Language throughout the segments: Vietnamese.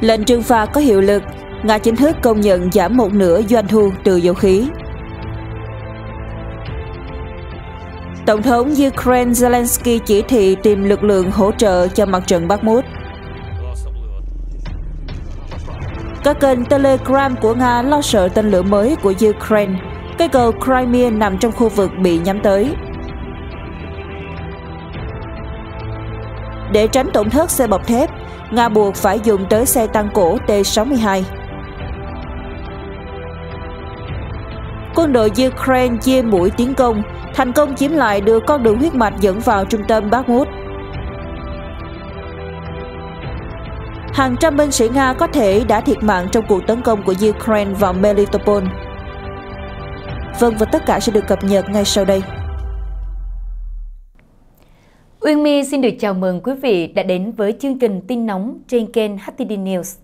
Lệnh trừng phạt có hiệu lực, Nga chính thức công nhận giảm một nửa doanh thu từ dầu khí. Tổng thống Ukraine Zelensky chỉ thị tìm lực lượng hỗ trợ cho mặt trận Bakhmut. Các kênh Telegram của Nga lo sợ tên lửa mới của Ukraine. Cây cầu Crimea nằm trong khu vực bị nhắm tới. Để tránh tổn thất xe bọc thép, Nga buộc phải dùng tới xe tăng cổ T-62. Quân đội Ukraine chia mũi tiến công, thành công chiếm lại được con đường huyết mạch dẫn vào trung tâm Bakhmut. Hàng trăm binh sĩ Nga có thể đã thiệt mạng trong cuộc tấn công của Ukraine vào Melitopol. Vâng và tất cả sẽ được cập nhật ngay sau đây. Uyên My xin được chào mừng quý vị đã đến với chương trình tin nóng trên kênh HTD News.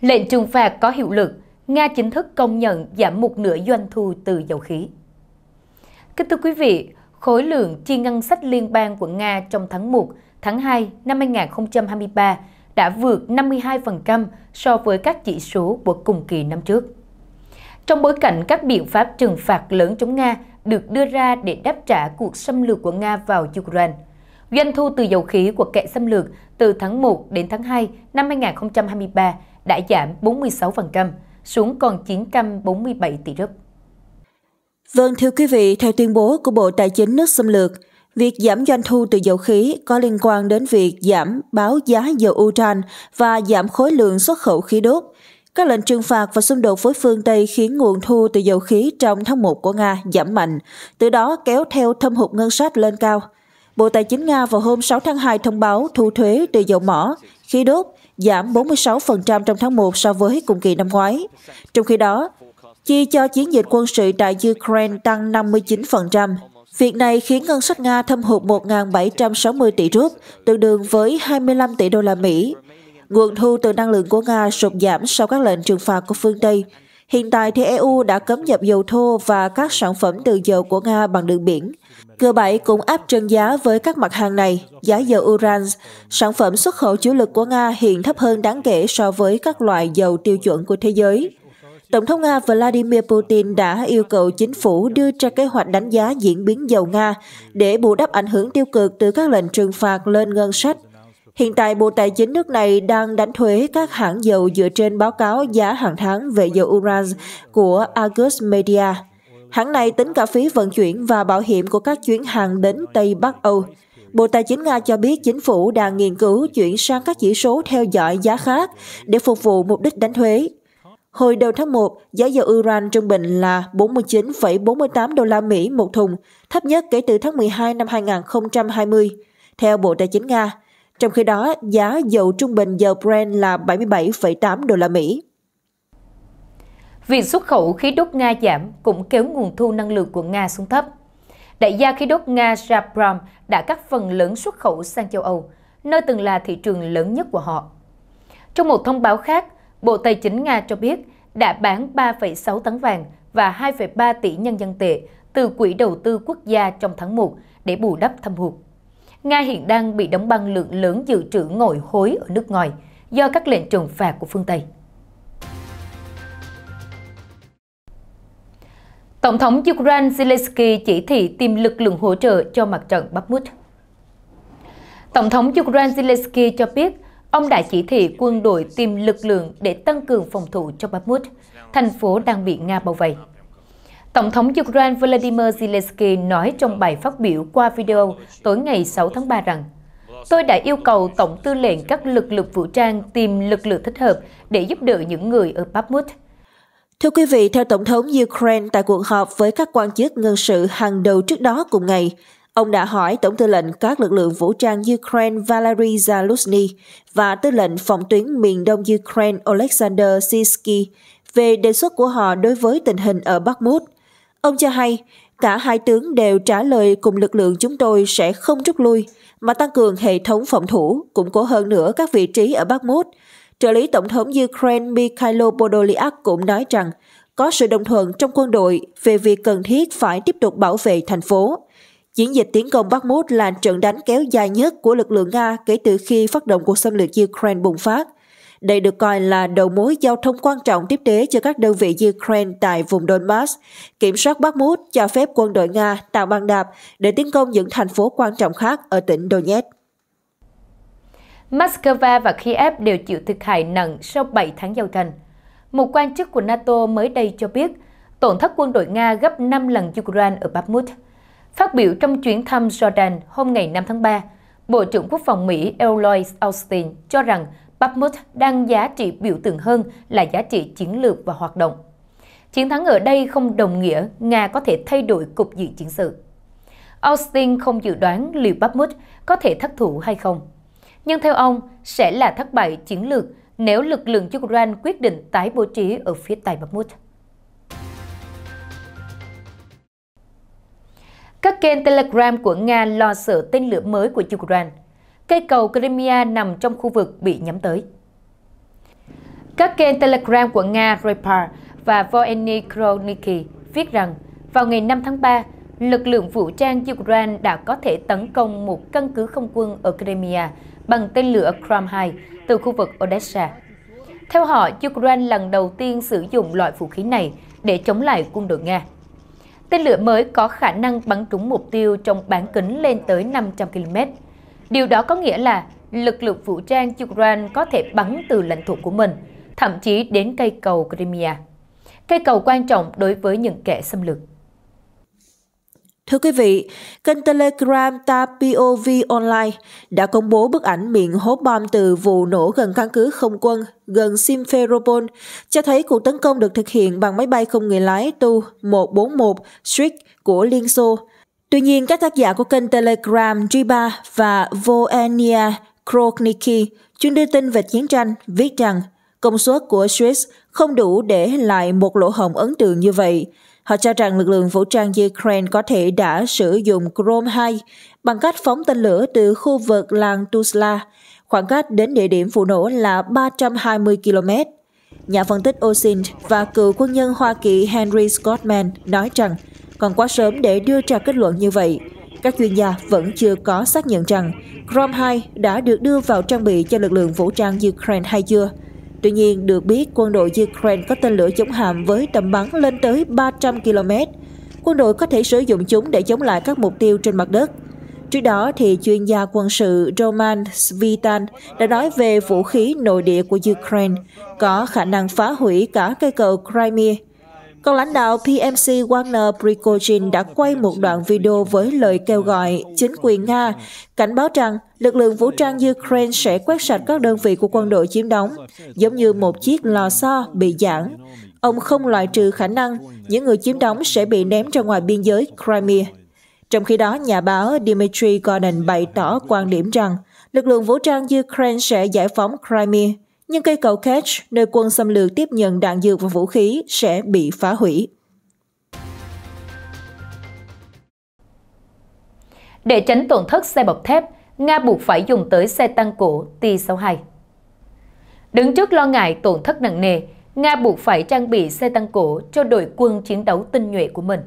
Lệnh trừng phạt có hiệu lực, Nga chính thức công nhận giảm một nửa doanh thu từ dầu khí. Kính thưa quý vị, khối lượng chi ngân sách liên bang của Nga trong tháng 1, tháng 2 năm 2023 đã vượt 52% so với các chỉ số của cùng kỳ năm trước trong bối cảnh các biện pháp trừng phạt lớn chống Nga được đưa ra để đáp trả cuộc xâm lược của Nga vào Ukraine. Doanh thu từ dầu khí của kẻ xâm lược từ tháng 1 đến tháng 2 năm 2023 đã giảm 46%, xuống còn 947 tỷ rúp. Vâng, thưa quý vị, theo tuyên bố của Bộ Tài chính nước xâm lược, Việc giảm doanh thu từ dầu khí có liên quan đến việc giảm báo giá dầu Uran và giảm khối lượng xuất khẩu khí đốt, các lệnh trừng phạt và xung đột với phương Tây khiến nguồn thu từ dầu khí trong tháng 1 của Nga giảm mạnh, từ đó kéo theo thâm hụt ngân sách lên cao. Bộ Tài chính Nga vào hôm 6 tháng 2 thông báo thu thuế từ dầu mỏ, khí đốt giảm 46% trong tháng 1 so với cùng kỳ năm ngoái. Trong khi đó, chi cho chiến dịch quân sự tại Ukraine tăng 59%. Việc này khiến ngân sách Nga thâm hụt 1.760 tỷ rúp, tương đương với 25 tỷ đô la Mỹ, Nguồn thu từ năng lượng của Nga sụt giảm sau các lệnh trừng phạt của phương Tây. Hiện tại thì EU đã cấm nhập dầu thô và các sản phẩm từ dầu của Nga bằng đường biển. G7 cũng áp trần giá với các mặt hàng này. Giá dầu uran, sản phẩm xuất khẩu chủ lực của Nga hiện thấp hơn đáng kể so với các loại dầu tiêu chuẩn của thế giới. Tổng thống Nga Vladimir Putin đã yêu cầu chính phủ đưa ra kế hoạch đánh giá diễn biến dầu Nga để bù đắp ảnh hưởng tiêu cực từ các lệnh trừng phạt lên ngân sách Hiện tại Bộ Tài chính nước này đang đánh thuế các hãng dầu dựa trên báo cáo giá hàng tháng về dầu Uran của Argus Media. Hãng này tính cả phí vận chuyển và bảo hiểm của các chuyến hàng đến Tây Bắc Âu. Bộ Tài chính Nga cho biết chính phủ đang nghiên cứu chuyển sang các chỉ số theo dõi giá khác để phục vụ mục đích đánh thuế. Hồi đầu tháng 1, giá dầu Uran trung bình là 49,48 đô la Mỹ một thùng, thấp nhất kể từ tháng 12 năm 2020. Theo Bộ Tài chính Nga, trong khi đó, giá dầu trung bình dầu Brent là 77,8 đô la Mỹ. Việc xuất khẩu khí đốt Nga giảm cũng kéo nguồn thu năng lượng của Nga xuống thấp. Đại gia khí đốt Nga Gazprom đã cắt phần lớn xuất khẩu sang châu Âu, nơi từng là thị trường lớn nhất của họ. Trong một thông báo khác, Bộ Tài chính Nga cho biết đã bán 3,6 tấn vàng và 2,3 tỷ nhân dân tệ từ Quỹ đầu tư quốc gia trong tháng 1 để bù đắp thâm hụt. Nga hiện đang bị đóng băng lượng lớn dự trữ ngồi hối ở nước ngoài do các lệnh trừng phạt của phương Tây. Tổng thống Ukraine Zelensky chỉ thị tìm lực lượng hỗ trợ cho mặt trận Bakhmut. Tổng thống Ukraine Zelensky cho biết ông đã chỉ thị quân đội tìm lực lượng để tăng cường phòng thủ cho Bakhmut, thành phố đang bị Nga bao vây. Tổng thống Ukraine Volodymyr Zelensky nói trong bài phát biểu qua video tối ngày 6 tháng 3 rằng Tôi đã yêu cầu Tổng tư lệnh các lực lượng vũ trang tìm lực lượng thích hợp để giúp đỡ những người ở Bakhmut. Thưa quý vị, theo Tổng thống Ukraine tại cuộc họp với các quan chức ngân sự hàng đầu trước đó cùng ngày, ông đã hỏi Tổng tư lệnh các lực lượng vũ trang Ukraine Valery Zaluzny và tư lệnh phòng tuyến miền đông Ukraine Alexander Sisky về đề xuất của họ đối với tình hình ở Bakhmut – Ông cho hay, cả hai tướng đều trả lời cùng lực lượng chúng tôi sẽ không rút lui, mà tăng cường hệ thống phòng thủ, củng cố hơn nữa các vị trí ở Bakhmut. Trợ lý Tổng thống Ukraine Mikhailo Podolyak cũng nói rằng có sự đồng thuận trong quân đội về việc cần thiết phải tiếp tục bảo vệ thành phố. Chiến dịch tiến công Bakhmut là trận đánh kéo dài nhất của lực lượng Nga kể từ khi phát động cuộc xâm lược Ukraine bùng phát. Đây được coi là đầu mối giao thông quan trọng tiếp tế cho các đơn vị Ukraine tại vùng Donbass. Kiểm soát Bakhmut cho phép quân đội Nga tạo băng đạp để tiến công những thành phố quan trọng khác ở tỉnh Donetsk. Moscow và Kiev đều chịu thiệt hại nặng sau 7 tháng giao tranh. Một quan chức của NATO mới đây cho biết tổn thất quân đội Nga gấp 5 lần Ukraine ở Bakhmut. Phát biểu trong chuyến thăm Jordan hôm ngày 5 tháng 3, Bộ trưởng Quốc phòng Mỹ Lloyd Austin cho rằng Bakhmut đang giá trị biểu tượng hơn là giá trị chiến lược và hoạt động. Chiến thắng ở đây không đồng nghĩa Nga có thể thay đổi cục diện chiến sự. Austin không dự đoán liệu Bakhmut có thể thất thủ hay không. Nhưng theo ông, sẽ là thất bại chiến lược nếu lực lượng Ukraine quyết định tái bố trí ở phía Tây Bakhmut. Các kênh Telegram của Nga lo sợ tên lửa mới của Ukraine cây cầu Crimea nằm trong khu vực bị nhắm tới. Các kênh Telegram của Nga Repar và Voeny Kroniki viết rằng vào ngày 5 tháng 3, lực lượng vũ trang Ukraine đã có thể tấn công một căn cứ không quân ở Crimea bằng tên lửa Kram-2 từ khu vực Odessa. Theo họ, Ukraine lần đầu tiên sử dụng loại vũ khí này để chống lại quân đội Nga. Tên lửa mới có khả năng bắn trúng mục tiêu trong bán kính lên tới 500 km, Điều đó có nghĩa là lực lượng vũ trang Ukraine có thể bắn từ lãnh thổ của mình, thậm chí đến cây cầu Crimea. Cây cầu quan trọng đối với những kẻ xâm lược. Thưa quý vị, kênh Telegram TAPOV Online đã công bố bức ảnh miệng hố bom từ vụ nổ gần căn cứ không quân gần Simferopol, cho thấy cuộc tấn công được thực hiện bằng máy bay không người lái Tu-141 Strix của Liên Xô Tuy nhiên, các tác giả của kênh Telegram Driba và Voenia Krogniki chuyên đưa tin về chiến tranh viết rằng công suất của Swiss không đủ để lại một lỗ hổng ấn tượng như vậy. Họ cho rằng lực lượng vũ trang Ukraine có thể đã sử dụng Chrome 2 bằng cách phóng tên lửa từ khu vực làng Tuzla. Khoảng cách đến địa điểm vụ nổ là 320 km. Nhà phân tích Osint và cựu quân nhân Hoa Kỳ Henry Scottman nói rằng còn quá sớm để đưa ra kết luận như vậy. Các chuyên gia vẫn chưa có xác nhận rằng Grom 2 đã được đưa vào trang bị cho lực lượng vũ trang Ukraine hay chưa. Tuy nhiên, được biết quân đội Ukraine có tên lửa chống hạm với tầm bắn lên tới 300 km. Quân đội có thể sử dụng chúng để chống lại các mục tiêu trên mặt đất. Trước đó, thì chuyên gia quân sự Roman Svitan đã nói về vũ khí nội địa của Ukraine có khả năng phá hủy cả cây cầu Crimea. Còn lãnh đạo PMC Wagner Prigozhin đã quay một đoạn video với lời kêu gọi chính quyền Nga cảnh báo rằng lực lượng vũ trang Ukraine sẽ quét sạch các đơn vị của quân đội chiếm đóng, giống như một chiếc lò xo bị giãn. Ông không loại trừ khả năng những người chiếm đóng sẽ bị ném ra ngoài biên giới Crimea. Trong khi đó, nhà báo Dmitry Gordon bày tỏ quan điểm rằng lực lượng vũ trang Ukraine sẽ giải phóng Crimea nhưng cây cầu Kerch, nơi quân xâm lược tiếp nhận đạn dược và vũ khí, sẽ bị phá hủy. Để tránh tổn thất xe bọc thép, Nga buộc phải dùng tới xe tăng cổ T-62. Đứng trước lo ngại tổn thất nặng nề, Nga buộc phải trang bị xe tăng cổ cho đội quân chiến đấu tinh nhuệ của mình.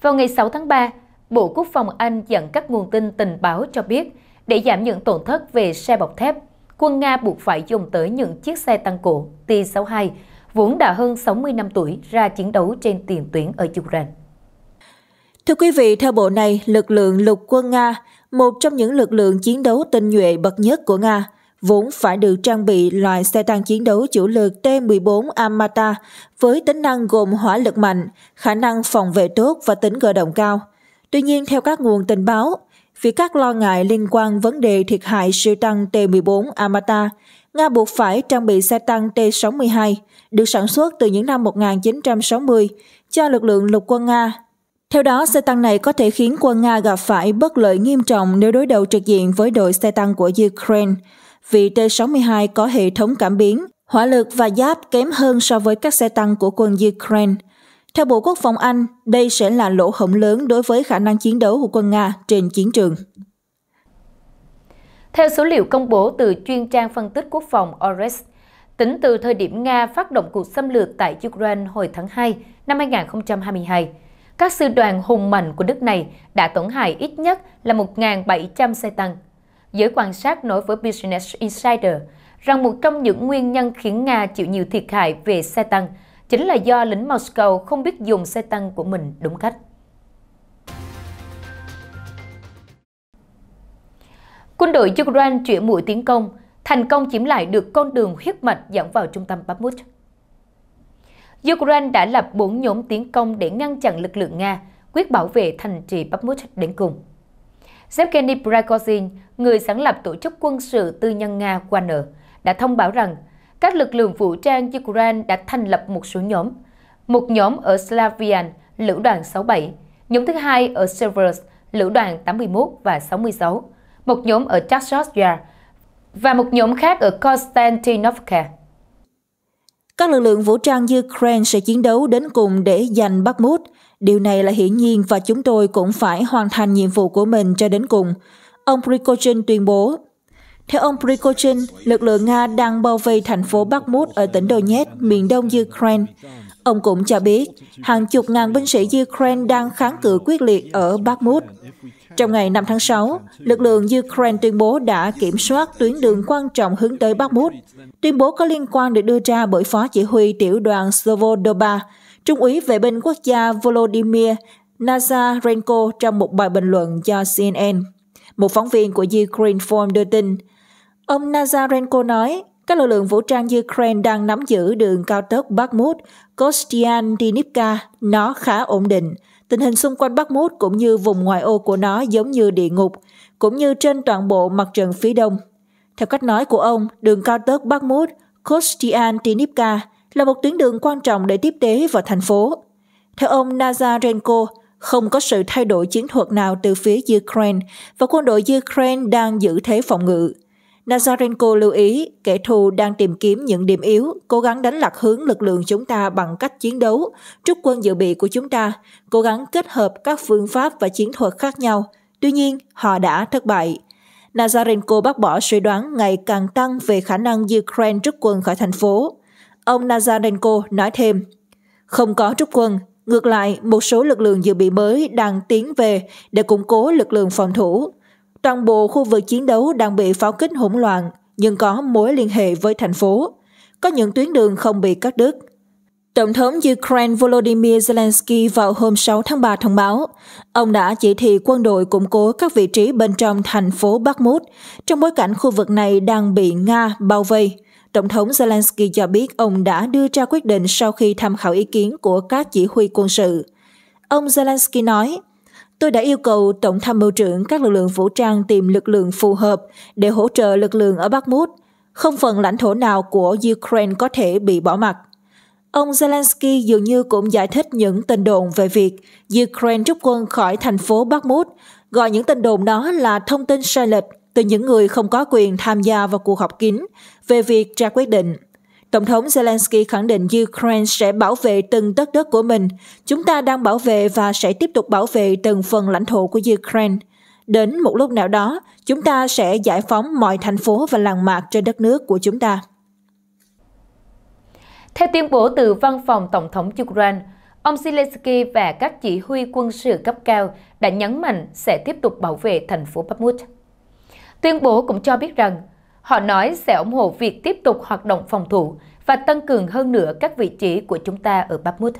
Vào ngày 6 tháng 3, Bộ Quốc phòng Anh dẫn các nguồn tin tình báo cho biết để giảm những tổn thất về xe bọc thép, quân Nga buộc phải dùng tới những chiếc xe tăng cổ T-62, vốn đã hơn 60 năm tuổi ra chiến đấu trên tiền tuyến ở Ukraine. Thưa quý vị, theo bộ này, lực lượng lục quân Nga, một trong những lực lượng chiến đấu tinh nhuệ bậc nhất của Nga, vốn phải được trang bị loại xe tăng chiến đấu chủ lực T-14 Amata với tính năng gồm hỏa lực mạnh, khả năng phòng vệ tốt và tính cơ động cao. Tuy nhiên, theo các nguồn tình báo, vì các lo ngại liên quan vấn đề thiệt hại siêu tăng T-14 Amata, Nga buộc phải trang bị xe tăng T-62, được sản xuất từ những năm 1960, cho lực lượng lục quân Nga. Theo đó, xe tăng này có thể khiến quân Nga gặp phải bất lợi nghiêm trọng nếu đối đầu trực diện với đội xe tăng của Ukraine, vì T-62 có hệ thống cảm biến, hỏa lực và giáp kém hơn so với các xe tăng của quân Ukraine – theo Bộ Quốc phòng Anh, đây sẽ là lỗ hổng lớn đối với khả năng chiến đấu của quân Nga trên chiến trường. Theo số liệu công bố từ chuyên trang phân tích quốc phòng Ores, tính từ thời điểm Nga phát động cuộc xâm lược tại Ukraine hồi tháng 2 năm 2022, các sư đoàn hùng mạnh của nước này đã tổn hại ít nhất là 1.700 xe tăng. Giới quan sát nói với Business Insider rằng một trong những nguyên nhân khiến Nga chịu nhiều thiệt hại về xe tăng chính là do lính Moscow không biết dùng xe tăng của mình đúng cách. Quân đội Ukraine chuyển mũi tiến công, thành công chiếm lại được con đường huyết mạch dẫn vào trung tâm Bakhmut. Ukraine đã lập 4 nhóm tiến công để ngăn chặn lực lượng Nga, quyết bảo vệ thành trì Bakhmut đến cùng. Zevgeny Prigozhin, người sáng lập tổ chức quân sự tư nhân Nga Wagner, đã thông báo rằng các lực lượng vũ trang Ukraine đã thành lập một số nhóm. Một nhóm ở Slavian, lữ đoàn 67, nhóm thứ hai ở Severus, lữ đoàn 81 và 66, một nhóm ở Chashovia và một nhóm khác ở Konstantinovka. Các lực lượng vũ trang Ukraine sẽ chiến đấu đến cùng để giành Bakhmut. Điều này là hiển nhiên và chúng tôi cũng phải hoàn thành nhiệm vụ của mình cho đến cùng. Ông Prigozhin tuyên bố theo ông Prigozhin, lực lượng Nga đang bao vây thành phố Bakhmut ở tỉnh Donetsk, miền đông Ukraine. Ông cũng cho biết, hàng chục ngàn binh sĩ Ukraine đang kháng cự quyết liệt ở Bakhmut. Trong ngày 5 tháng 6, lực lượng Ukraine tuyên bố đã kiểm soát tuyến đường quan trọng hướng tới Bakhmut. Tuyên bố có liên quan được đưa ra bởi Phó Chỉ huy Tiểu đoàn Svobodoba, Trung úy vệ binh quốc gia Volodymyr Nazarenko trong một bài bình luận cho CNN. Một phóng viên của Ukraine Form đưa tin, Ông Nazarenko nói, các lực lượng vũ trang Ukraine đang nắm giữ đường cao tốc Bakhmut, Kostiantynivka, nó khá ổn định. Tình hình xung quanh Bakhmut cũng như vùng ngoại ô của nó giống như địa ngục, cũng như trên toàn bộ mặt trận phía đông. Theo cách nói của ông, đường cao tốc Bakhmut, Kostiantynivka là một tuyến đường quan trọng để tiếp tế vào thành phố. Theo ông Nazarenko, không có sự thay đổi chiến thuật nào từ phía Ukraine và quân đội Ukraine đang giữ thế phòng ngự. Nazarenko lưu ý, kẻ thù đang tìm kiếm những điểm yếu, cố gắng đánh lạc hướng lực lượng chúng ta bằng cách chiến đấu, trúc quân dự bị của chúng ta, cố gắng kết hợp các phương pháp và chiến thuật khác nhau. Tuy nhiên, họ đã thất bại. Nazarenko bác bỏ suy đoán ngày càng tăng về khả năng Ukraine rút quân khỏi thành phố. Ông Nazarenko nói thêm, không có rút quân, ngược lại một số lực lượng dự bị mới đang tiến về để củng cố lực lượng phòng thủ toàn bộ khu vực chiến đấu đang bị pháo kích hỗn loạn nhưng có mối liên hệ với thành phố. Có những tuyến đường không bị cắt đứt. Tổng thống Ukraine Volodymyr Zelensky vào hôm 6 tháng 3 thông báo, ông đã chỉ thị quân đội củng cố các vị trí bên trong thành phố Bakhmut trong bối cảnh khu vực này đang bị Nga bao vây. Tổng thống Zelensky cho biết ông đã đưa ra quyết định sau khi tham khảo ý kiến của các chỉ huy quân sự. Ông Zelensky nói, tôi đã yêu cầu Tổng tham mưu trưởng các lực lượng vũ trang tìm lực lượng phù hợp để hỗ trợ lực lượng ở Bakhmut. Không phần lãnh thổ nào của Ukraine có thể bị bỏ mặt. Ông Zelensky dường như cũng giải thích những tin đồn về việc Ukraine rút quân khỏi thành phố Bakhmut, gọi những tin đồn đó là thông tin sai lệch từ những người không có quyền tham gia vào cuộc họp kín về việc ra quyết định. Tổng thống Zelensky khẳng định Ukraine sẽ bảo vệ từng đất đất của mình. Chúng ta đang bảo vệ và sẽ tiếp tục bảo vệ từng phần lãnh thổ của Ukraine. Đến một lúc nào đó, chúng ta sẽ giải phóng mọi thành phố và làng mạc trên đất nước của chúng ta. Theo tuyên bố từ văn phòng Tổng thống Ukraine, ông Zelensky và các chỉ huy quân sự cấp cao đã nhấn mạnh sẽ tiếp tục bảo vệ thành phố Bakhmut. Tuyên bố cũng cho biết rằng Họ nói sẽ ủng hộ việc tiếp tục hoạt động phòng thủ và tăng cường hơn nữa các vị trí của chúng ta ở Bakhmut.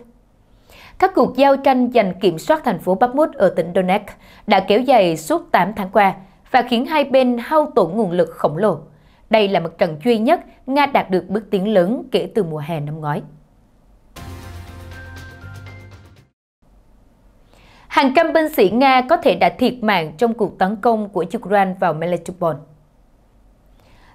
Các cuộc giao tranh giành kiểm soát thành phố Bakhmut ở tỉnh Donetsk đã kéo dài suốt 8 tháng qua và khiến hai bên hao tổn nguồn lực khổng lồ. Đây là mặt trận duy nhất Nga đạt được bước tiến lớn kể từ mùa hè năm ngoái. Hàng trăm binh sĩ Nga có thể đã thiệt mạng trong cuộc tấn công của Ukraine vào Melitopol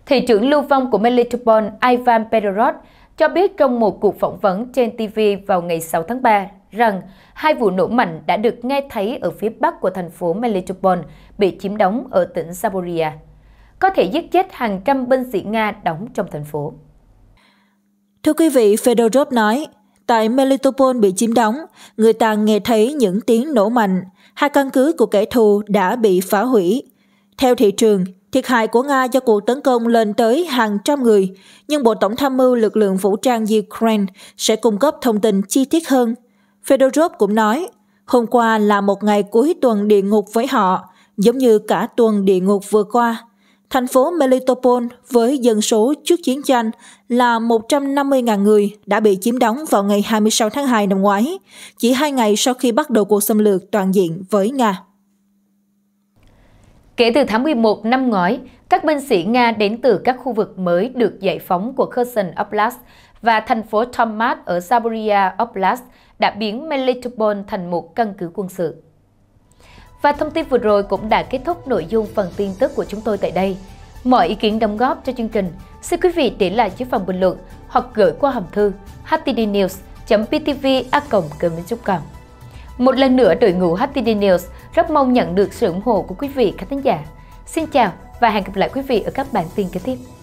thị trưởng lưu vong của Melitopol Ivan Pedorov cho biết trong một cuộc phỏng vấn trên TV vào ngày 6 tháng 3 rằng hai vụ nổ mạnh đã được nghe thấy ở phía bắc của thành phố Melitopol bị chiếm đóng ở tỉnh Zaporizhia, có thể giết chết hàng trăm binh sĩ Nga đóng trong thành phố. Thưa quý vị, Fedorov nói, tại Melitopol bị chiếm đóng, người ta nghe thấy những tiếng nổ mạnh, hai căn cứ của kẻ thù đã bị phá hủy. Theo thị trường, Thiệt hại của Nga do cuộc tấn công lên tới hàng trăm người, nhưng Bộ Tổng tham mưu lực lượng vũ trang Ukraine sẽ cung cấp thông tin chi tiết hơn. Fedorov cũng nói, hôm qua là một ngày cuối tuần địa ngục với họ, giống như cả tuần địa ngục vừa qua. Thành phố Melitopol với dân số trước chiến tranh là 150.000 người đã bị chiếm đóng vào ngày 26 tháng 2 năm ngoái, chỉ hai ngày sau khi bắt đầu cuộc xâm lược toàn diện với Nga. Kể từ tháng 11 năm ngoái, các binh sĩ Nga đến từ các khu vực mới được giải phóng của Kherson Oblast và thành phố Tomat ở Zaporizhia Oblast đã biến Melitopol thành một căn cứ quân sự. Và thông tin vừa rồi cũng đã kết thúc nội dung phần tin tức của chúng tôi tại đây. Mọi ý kiến đóng góp cho chương trình, xin quý vị để lại dưới phần bình luận hoặc gửi qua hòm thư htdnews.ptv.com. Một lần nữa đội ngũ HTD News rất mong nhận được sự ủng hộ của quý vị khán giả. Xin chào và hẹn gặp lại quý vị ở các bản tin kế tiếp.